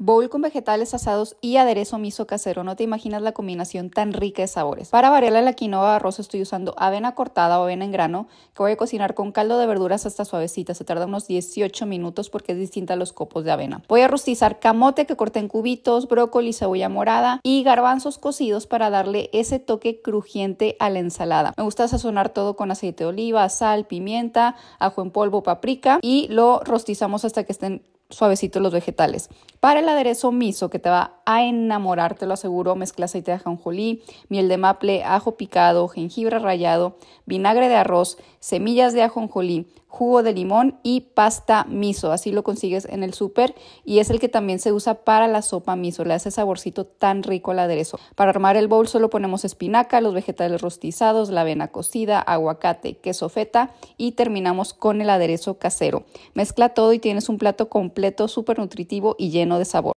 bowl con vegetales asados y aderezo miso casero. No te imaginas la combinación tan rica de sabores. Para variar la quinoa de arroz estoy usando avena cortada o avena en grano que voy a cocinar con caldo de verduras hasta suavecita. Se tarda unos 18 minutos porque es distinta a los copos de avena. Voy a rostizar camote que corté en cubitos, brócoli, cebolla morada y garbanzos cocidos para darle ese toque crujiente a la ensalada. Me gusta sazonar todo con aceite de oliva, sal, pimienta, ajo en polvo, paprika y lo rostizamos hasta que estén suavecitos los vegetales. Para el aderezo miso que te va a enamorar, te lo aseguro. Mezcla aceite de ajonjolí, miel de maple, ajo picado, jengibre rallado, vinagre de arroz, semillas de ajonjolí, jugo de limón y pasta miso. Así lo consigues en el súper y es el que también se usa para la sopa miso. Le hace saborcito tan rico al aderezo. Para armar el bowl solo ponemos espinaca, los vegetales rostizados, la avena cocida, aguacate, queso feta y terminamos con el aderezo casero. Mezcla todo y tienes un plato completo, súper nutritivo y lleno de sabor.